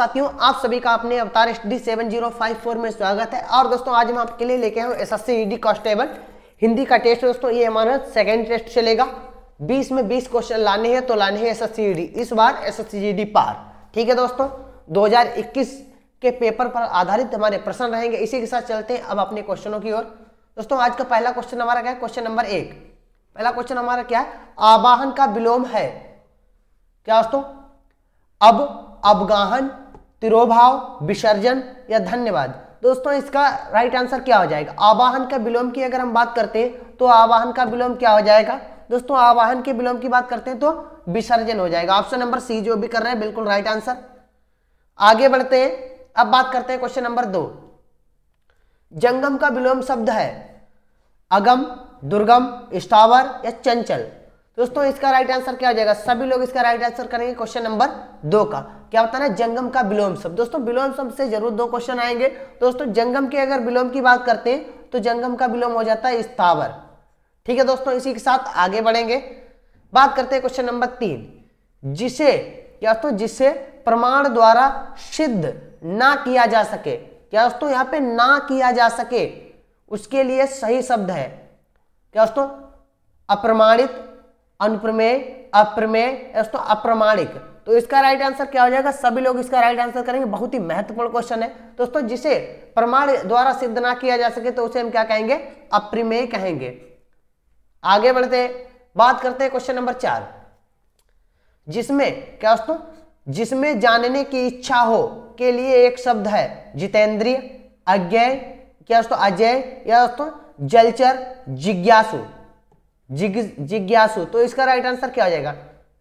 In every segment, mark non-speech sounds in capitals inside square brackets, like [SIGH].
साथियों आप सभी का अपने अवतार S D seven zero five four में स्वागत है और दोस्तों आज मैं आपके लिए लेके आए S S C D constable Hindi का टेस्ट दोस्तों ये हमारा सेकंड टेस्ट चलेगा बीस में बीस क्वेश्चन लाने हैं तो लाने हैं एस एस सी डी इस बार एस एस सी डी पार ठीक है दोस्तों 2021 के पेपर पर आधारित हमारे प्रश्न रहेंगे इसी के साथ चलते हैं अब अपने क्वेश्चनों की ओर दोस्तों आज का पहला क्वेश्चन हमारा क्या है क्वेश्चन नंबर एक पहला क्वेश्चन हमारा क्या है आवाहन का विलोम है क्या दोस्तों अब अवगाहन तिरोभाव विसर्जन या धन्यवाद दोस्तों इसका राइट आंसर क्या हो जाएगा आवाहन का विलोम की अगर हम बात करते हैं तो आवाहन का विलोम क्या हो जाएगा दोस्तों आवाहन के विलोम की बात करते हैं तो विसर्जन हो जाएगा ऑप्शन नंबर सी जो भी कर रहे हैं बिल्कुल राइट आंसर आगे बढ़ते हैं अब बात करते हैं क्वेश्चन नंबर दो जंगम का विलोम शब्द है अगम दुर्गम स्टावर या चंचल दोस्तों इसका राइट आंसर क्या हो जाएगा सभी लोग इसका राइट आंसर करेंगे क्वेश्चन नंबर दो का क्या बताना है जंगम का विलोम शब्द दोस्तों विलोम शब्द से जरूर दो क्वेश्चन आएंगे दोस्तों जंगम के अगर विलोम की बात करते हैं तो जंगम का विलोम हो जाता है स्थावर ठीक है दोस्तों इसी के साथ आगे बढ़ेंगे बात करते हैं क्वेश्चन नंबर तीन जिसे क्या दोस्तों जिसे प्रमाण द्वारा सिद्ध ना किया जा सके क्या दोस्तों यहां पे ना किया जा सके उसके लिए सही शब्द है क्या दोस्तों अप्रमाणित अनुप्रमेय अप्रमेय दोस्तों अप्रमाणिक तो इसका राइट आंसर क्या हो जाएगा सभी लोग इसका राइट आंसर करेंगे बहुत ही महत्वपूर्ण क्वेश्चन है दोस्तों जिसे प्रमाण द्वारा सिद्ध ना किया जा सके तो उसे हम क्या कहेंगे अप्रिमेय कहेंगे आगे बढ़ते हैं बात करते हैं क्वेश्चन नंबर चार जिसमें क्या दोस्तों जिसमें जानने की इच्छा हो के लिए एक शब्द है जितेंद्रिय अज्ञय क्या दोस्तों अजय या दोस्तों जलचर जिज्ञासु जिज्ञासु तो इसका राइट आंसर क्या हो जाएगा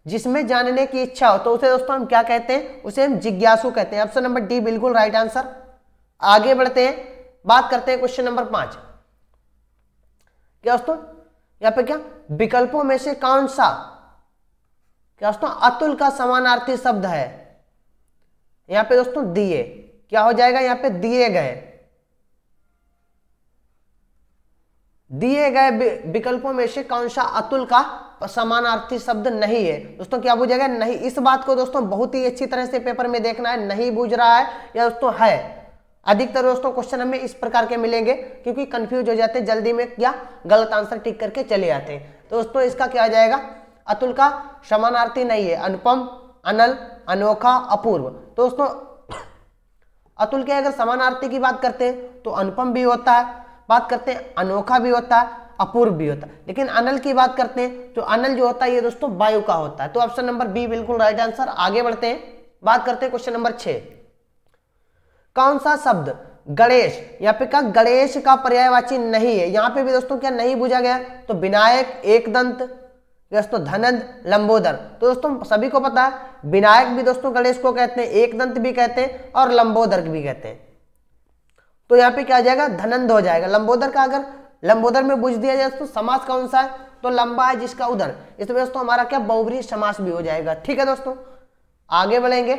जिसमें जानने की इच्छा हो तो उसे दोस्तों हम क्या कहते हैं उसे हम जिज्ञासु कहते हैं ऑप्शन नंबर डी बिल्कुल राइट आंसर आगे बढ़ते हैं बात करते हैं क्वेश्चन नंबर पांच क्या दोस्तों यहां पे क्या विकल्पों में से कौन सा क्या दोस्तों अतुल का समानार्थी शब्द है यहां पे दोस्तों दिए क्या हो जाएगा यहां पे दिए गए दिए गए विकल्पों में से कौन सा अतुल का समानार्थी शब्द नहीं है दोस्तों क्या बुझेगा नहीं इस बात को दोस्तों बहुत ही अच्छी तरह से पेपर में देखना है नहीं बुझ रहा है या दोस्तों है अधिकतर दोस्तों क्वेश्चन हमें इस प्रकार के मिलेंगे क्योंकि कंफ्यूज हो जाते हैं जल्दी में क्या गलत आंसर टिक करके चले आते हैं तो दोस्तों इसका क्या आ जाएगा अतुल का समानार्थी नहीं है अनुपम अनल अनोखा अपूर्व दोस्तों अतुल के अगर समानार्थी की बात करते हैं तो अनुपम भी होता है बात करते हैं अनोखा भी होता है अपूर्व भी होता है लेकिन अनल की बात करते हैं तो अनल जो होता है ये दोस्तों वायु का होता है तो ऑप्शन नंबर बी बिल्कुल राइट आंसर आगे बढ़ते हैं बात करते हैं क्वेश्चन नंबर छह कौन सा शब्द गणेश यहाँ पे कहा गणेश का पर्यायवाची नहीं है यहाँ पे भी दोस्तों क्या नहीं बुझा गया तो विनायक एकदंत दोस्तों धनंद लंबोदर तो दोस्तों सभी को पता है विनायक भी दोस्तों गणेश को कहते हैं एकदंत भी कहते हैं और लंबोदर भी कहते हैं तो यहाँ पे क्या आ जाएगा धनंद हो जाएगा लंबोदर का अगर लंबोदर में बुझ दिया जाए तो समास कौन सा है तो लंबा है जिसका उधर इसमें दोस्तों हमारा क्या बहुबरी समास भी हो जाएगा ठीक है दोस्तों आगे बढ़ेंगे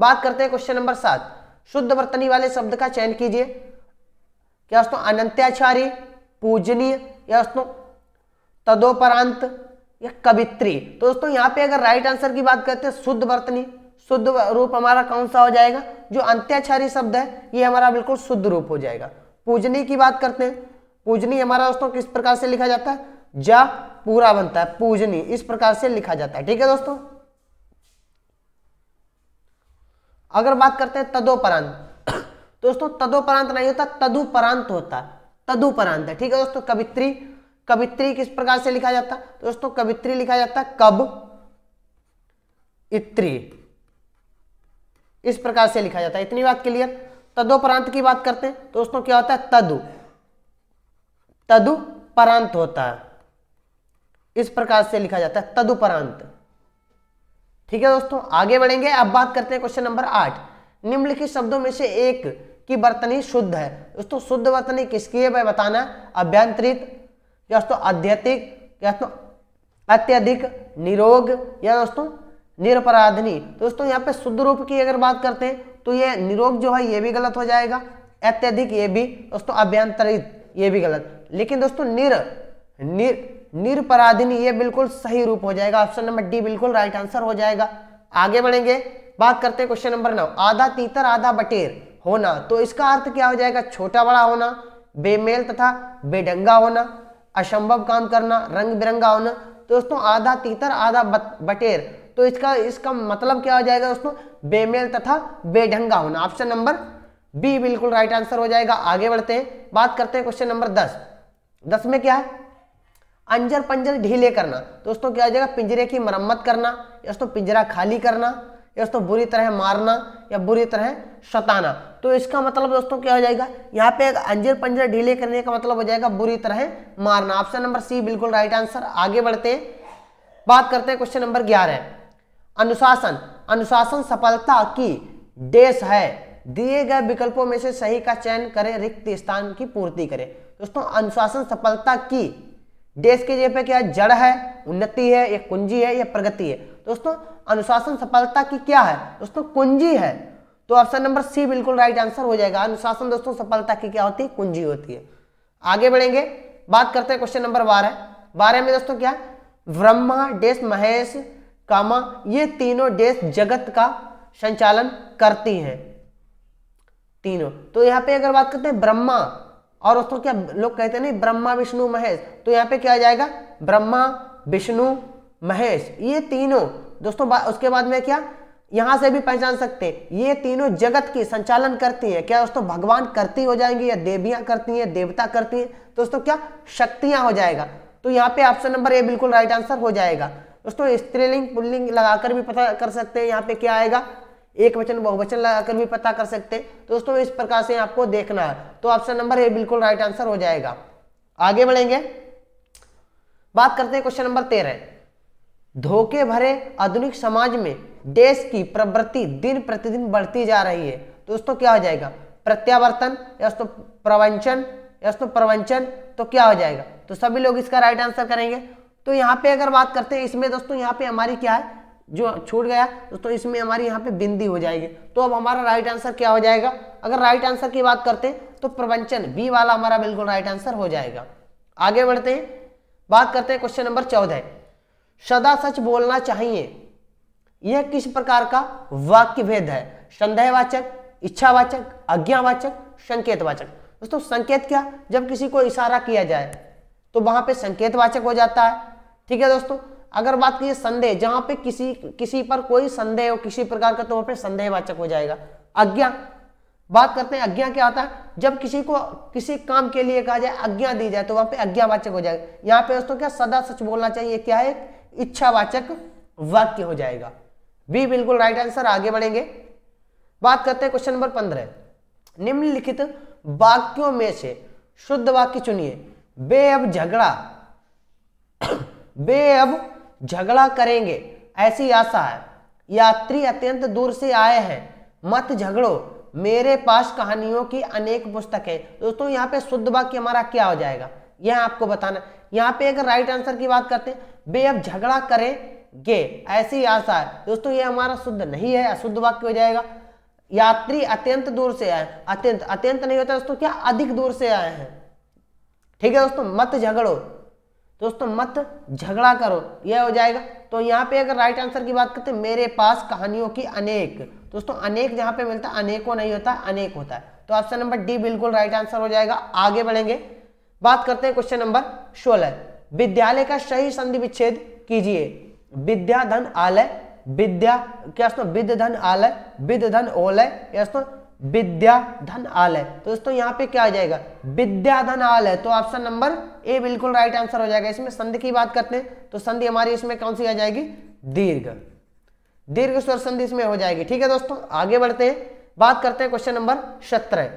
बात करते हैं क्वेश्चन नंबर सात शुद्ध वर्तनी वाले शब्द का चयन कीजिए क्या दोस्तों अनंत्याचारी पूजनीय या दोस्तों तदोपरांत या कवित्री तो दोस्तों यहाँ पे अगर राइट आंसर की बात करते हैं शुद्ध वर्तनी शुद्ध रूप हमारा कौन सा हो जाएगा जो अंत्याचारी शब्द है ये हमारा बिल्कुल शुद्ध रूप हो जाएगा पूजनी की बात करते हैं पूजनी हमारा दोस्तों किस प्रकार से लिखा जाता है जा पूरा बनता है पूजनी इस प्रकार से लिखा जाता है ठीक है दोस्तों अगर बात करते हैं तदोपरांत [COUGHS] दोस्तों तदोपरांत नहीं होता तदुपरांत होता है तदुपरांत है ठीक है दोस्तों कवित्री कवित्री किस प्रकार से लिखा जाता है दोस्तों कवित्री लिखा जाता है कब इत्री इस प्रकार से लिखा जाता है इतनी बात क्लियर तदोपरांत की बात करते हैं तो दोस्तों क्या होता है तदु तदुपरांत होता है इस प्रकार से लिखा जाता है तदुपरांत ठीक है दोस्तों आगे बढ़ेंगे अब बात करते हैं क्वेश्चन नंबर आठ निम्नलिखित शब्दों में से एक की वर्तनी शुद्ध है दोस्तों शुद्ध वर्तनी किसकी है भाई बताना अभ्यंतरित या दोस्तों अध्यतिक या दोस्तों अत्यधिक निरोग या दोस्तों निरपराधनी दोस्तों यहाँ पे शुद्ध रूप की अगर बात करते हैं तो ये निरोग जो है ये भी गलत हो जाएगा अत्यधिक ये भी दोस्तों अभ्यंतरित ये भी गलत लेकिन दोस्तों निर निर निरपराधिनी ये बिल्कुल सही रूप हो जाएगा ऑप्शन नंबर डी बिल्कुल राइट आंसर हो जाएगा आगे बढ़ेंगे बात करते हैं क्वेश्चन नंबर नौ आधा तीतर आधा बटेर होना तो इसका अर्थ क्या हो जाएगा छोटा बड़ा होना बेमेल तथा बेडंगा होना असंभव काम करना रंग बिरंगा होना दोस्तों आधा तीतर आधा बटेर तो इसका इसका मतलब क्या हो जाएगा दोस्तों बेमेल तथा बेढंगा होना ऑप्शन नंबर बी बिल्कुल राइट आंसर हो जाएगा आगे बढ़ते हैं बात करते हैं क्वेश्चन नंबर दस दस में क्या है अंजर पंजर ढीले करना दोस्तों क्या हो जाएगा पिंजरे की मरम्मत करना या दोस्तों पिंजरा खाली करना या दोस्तों बुरी तरह मारना या बुरी तरह सताना तो इसका मतलब दोस्तों क्या हो जाएगा यहाँ पे अंजर पंजर ढीले करने का मतलब हो जाएगा बुरी तरह मारना ऑप्शन नंबर सी बिल्कुल राइट आंसर आगे बढ़ते हैं बात करते हैं क्वेश्चन नंबर ग्यारह अनुशासन अनुशासन सफलता की देश है दिए गए विकल्पों में से सही का चयन करें रिक्त स्थान की पूर्ति करें दोस्तों अनुशासन सफलता की देश के जेब पे क्या जड़ है उन्नति है या कुंजी है या प्रगति है दोस्तों अनुशासन सफलता की क्या है दोस्तों कुंजी है तो ऑप्शन नंबर सी बिल्कुल राइट आंसर हो जाएगा अनुशासन दोस्तों सफलता की क्या होती है कुंजी होती है आगे बढ़ेंगे बात करते हैं क्वेश्चन नंबर बारह बारह में दोस्तों क्या ब्रह्मा डेस महेश कामा ये तीनों देश जगत का संचालन करती हैं तीनों तो यहाँ पे अगर बात करते हैं ब्रह्मा और उसको क्या लोग कहते हैं नहीं ब्रह्मा विष्णु महेश तो यहाँ पे क्या आ जाएगा ब्रह्मा विष्णु महेश ये तीनों दोस्तों उसके बाद में क्या यहां से भी पहचान सकते हैं ये तीनों जगत की संचालन करती है क्या दोस्तों भगवान करती हो जाएंगे या देवियां करती हैं देवता करती हैं दोस्तों क्या शक्तियां हो जाएगा तो यहाँ पे ऑप्शन नंबर ए बिल्कुल राइट आंसर हो जाएगा दोस्तों स्त्रीलिंग पुल्लिंग लगाकर भी पता कर सकते हैं यहाँ पे क्या आएगा एक वचन बहुवचन लगाकर भी पता कर सकते हैं तो दोस्तों इस प्रकार से आपको देखना है तो ऑप्शन नंबर ए बिल्कुल राइट आंसर हो जाएगा आगे बढ़ेंगे बात करते हैं क्वेश्चन नंबर तेरह धोखे भरे आधुनिक समाज में देश की प्रवृत्ति दिन प्रतिदिन बढ़ती जा रही है तो दोस्तों क्या हो जाएगा प्रत्यावर्तन या तो प्रवंचन या तो प्रवंचन तो क्या हो जाएगा तो सभी लोग इसका राइट आंसर करेंगे तो यहाँ पे अगर बात करते हैं इसमें दोस्तों यहाँ पे हमारी क्या है जो छूट गया दोस्तों इसमें हमारी यहाँ पे बिंदी हो जाएगी तो अब हमारा राइट आंसर क्या हो जाएगा अगर राइट आंसर की बात करते हैं तो प्रवंचन बी वाला हमारा बिल्कुल राइट आंसर हो जाएगा आगे बढ़ते हैं बात करते हैं क्वेश्चन नंबर चौदह सदा सच बोलना चाहिए यह किस प्रकार का वाक्य भेद है संदेहवाचक इच्छावाचक अज्ञावाचक संकेतवाचक दोस्तों संकेत क्या जब किसी को इशारा किया जाए तो वहां पे संकेतवाचक हो जाता है ठीक है दोस्तों अगर बात की संदेह जहां पे किसी किसी पर कोई संदेह हो किसी प्रकार का तो वहां पर संदेहवाचक हो जाएगा अज्ञा बात करते हैं अज्ञा क्या आता है जब किसी को किसी काम के लिए कहा जाए अज्ञा दी जाए तो वहां पे अज्ञावाचक हो जाएगा यहाँ पे दोस्तों क्या सदा सच बोलना चाहिए क्या है इच्छावाचक वाक्य हो जाएगा बी बिल्कुल राइट आंसर आगे बढ़ेंगे बात करते हैं क्वेश्चन नंबर पंद्रह निम्नलिखित वाक्यों में से शुद्ध वाक्य चुनिए बे अब झगड़ा वे अब झगड़ा करेंगे ऐसी आशा है यात्री अत्यंत दूर से आए हैं मत झगड़ो मेरे पास कहानियों की अनेक पुस्तकें दोस्तों यहाँ पे शुद्ध वाक्य हमारा क्या हो जाएगा यह आपको बताना यहाँ पे अगर राइट आंसर की बात करते हैं वे अब झगड़ा करेंगे ऐसी आशा है दोस्तों ये हमारा शुद्ध नहीं है अशुद्ध वाक्य हो जाएगा यात्री अत्यंत दूर से आए अत्यंत अत्यंत नहीं होता दोस्तों क्या अधिक दूर से आए हैं ठीक है दोस्तों मत झगड़ो दोस्तों मत झगड़ा करो यह हो जाएगा तो यहाँ पे अगर राइट आंसर की बात करते हैं मेरे पास कहानियों की अनेक दोस्तों अनेक जहाँ पे मिलता है अनेकों नहीं होता अनेक होता है तो ऑप्शन नंबर डी बिल्कुल राइट आंसर हो जाएगा आगे बढ़ेंगे बात करते हैं क्वेश्चन नंबर सोलह विद्यालय का सही संधि विच्छेद कीजिए विद्याधन आलय विद्या क्या दोस्तों विद्य धन आलय विद्य धन ओलय क्या दोस्तों विद्या धन आलय तो दोस्तों यहाँ पे क्या आ जाएगा विद्या धन आलय तो ऑप्शन नंबर ए बिल्कुल राइट आंसर हो जाएगा इसमें संधि की बात करते हैं तो संधि हमारी इसमें कौन सी आ जाएगी दीर्घ दीर्घ स्वर संधि इसमें हो जाएगी ठीक है दोस्तों आगे बढ़ते हैं बात करते हैं क्वेश्चन नंबर सत्रह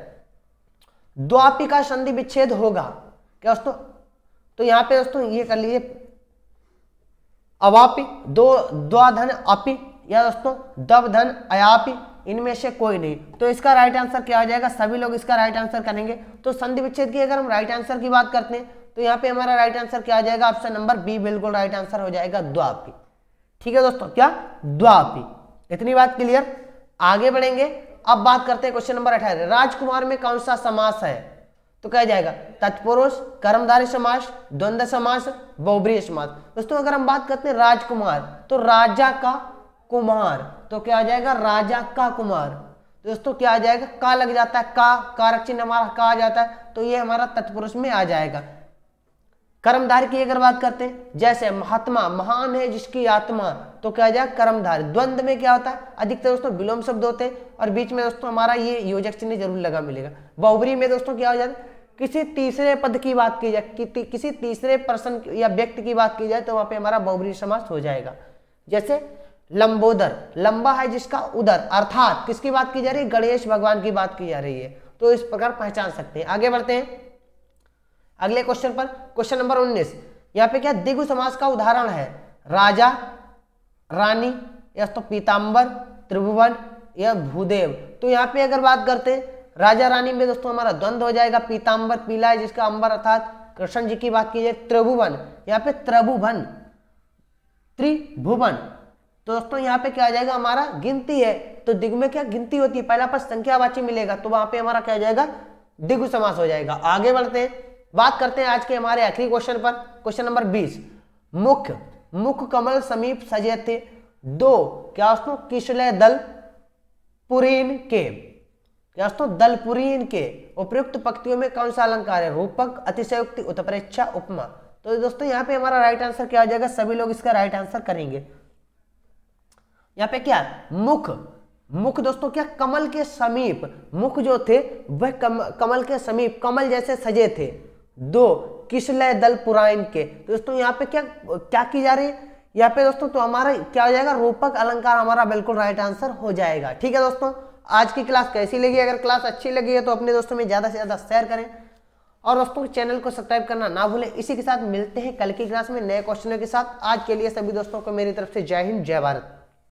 द्वापिका संधि विच्छेद होगा क्या दोस्तों तो यहाँ पे दोस्तों ये कर लीजिए अवापी दो द्वाधन अपी या दोस्तों दब धन अयापी इनमें से कोई नहीं तो इसका राइट आंसर क्या हो जाएगा सभी लोग इसका राइट आंसर करेंगे तो संधि विच्छेद की अगर हम राइट आंसर की बात करते हैं तो यहाँ पे हमारा राइट आंसर क्या हो जाएगा ऑप्शन नंबर बी बिल्कुल राइट आंसर हो जाएगा द्वापी ठीक है दोस्तों क्या द्वापी इतनी बात क्लियर आगे बढ़ेंगे अब बात करते हैं क्वेश्चन नंबर अठारह राजकुमार में कौन सा समास है तो क्या जाएगा तत्पुरुष कर्मधारी समास द्वंद समास बहुब्रीय समास दोस्तों अगर हम बात करते हैं राजकुमार तो राजा का कुमार तो क्या आ जाएगा राजा का कुमार दोस्तों क्या आ जाएगा का लग जाता है का कारक चिन्ह हमारा का आ जाता है तो ये हमारा तत्पुरुष में आ जाएगा कर्मधारी की अगर बात करते हैं जैसे महात्मा महान है जिसकी आत्मा तो क्या आ जाएगा कर्मधारी द्वंद में क्या होता है अधिकतर दोस्तों विलोम शब्द होते हैं और बीच में दोस्तों हमारा ये योजक चिन्ह जरूर लगा मिलेगा बहुबरी में दोस्तों क्या हो जाता है किसी तीसरे पद की बात की जाए कि, ती, किसी तीसरे पर्सन या व्यक्ति की बात की जाए तो वहां पे हमारा बहुवरी समास हो जाएगा जैसे लंबोदर लंबा है जिसका उदर अर्थात किसकी बात की जा रही है गणेश भगवान की बात की जा रही है तो इस प्रकार पहचान सकते हैं आगे बढ़ते हैं अगले क्वेश्चन पर क्वेश्चन नंबर उन्नीस यहाँ पे क्या दिग्व समास का उदाहरण है राजा रानी या तो पीताम्बर त्रिभुवन या भूदेव तो यहाँ पे अगर बात करते हैं राजा रानी में दोस्तों हमारा द्वंद्व हो जाएगा पीताम्बर पीला है जिसका अंबर अर्थात कृष्ण जी की बात की जाए त्रिभुवन यहाँ पे त्रिभुवन त्रिभुवन तो दोस्तों यहाँ पे क्या आ जाएगा हमारा गिनती है तो दिग में क्या गिनती होती है पहला पर संख्यावाची मिलेगा तो वहां पे हमारा क्या हो जाएगा दिग समास हो जाएगा आगे बढ़ते हैं बात करते हैं आज के हमारे आखिरी क्वेश्चन पर क्वेश्चन नंबर बीस मुख्य मुख कमल समीप सजे थे दो क्या दोस्तों किशलय दल पुरीन के दोस्तों दलपुरीन के उपयुक्त पक्तियों में कौन सा अलंकार है रूपक अतिशयुक्ति उत्प्रेक्षा उपमा तो दोस्तों यहाँ पे हमारा राइट आंसर क्या हो जाएगा सभी लोग इसका राइट आंसर करेंगे यहाँ पे क्या मुख मुख दोस्तों क्या कमल के समीप मुख जो थे वह कम, कमल के समीप कमल जैसे सजे थे दो किसलय दल पुराइन के तो दोस्तों यहाँ पे क्या क्या की जा रही है यहाँ पे दोस्तों तो हमारा क्या हो जाएगा रूपक अलंकार हमारा बिल्कुल राइट आंसर हो जाएगा ठीक है दोस्तों आज की क्लास कैसी लगी अगर क्लास अच्छी लगी है तो अपने दोस्तों में ज़्यादा से ज़्यादा शेयर करें और दोस्तों चैनल को सब्सक्राइब करना ना भूलें इसी के साथ मिलते हैं कल की क्लास में नए क्वेश्चनों के साथ आज के लिए सभी दोस्तों को मेरी तरफ से जय हिंद जय भारत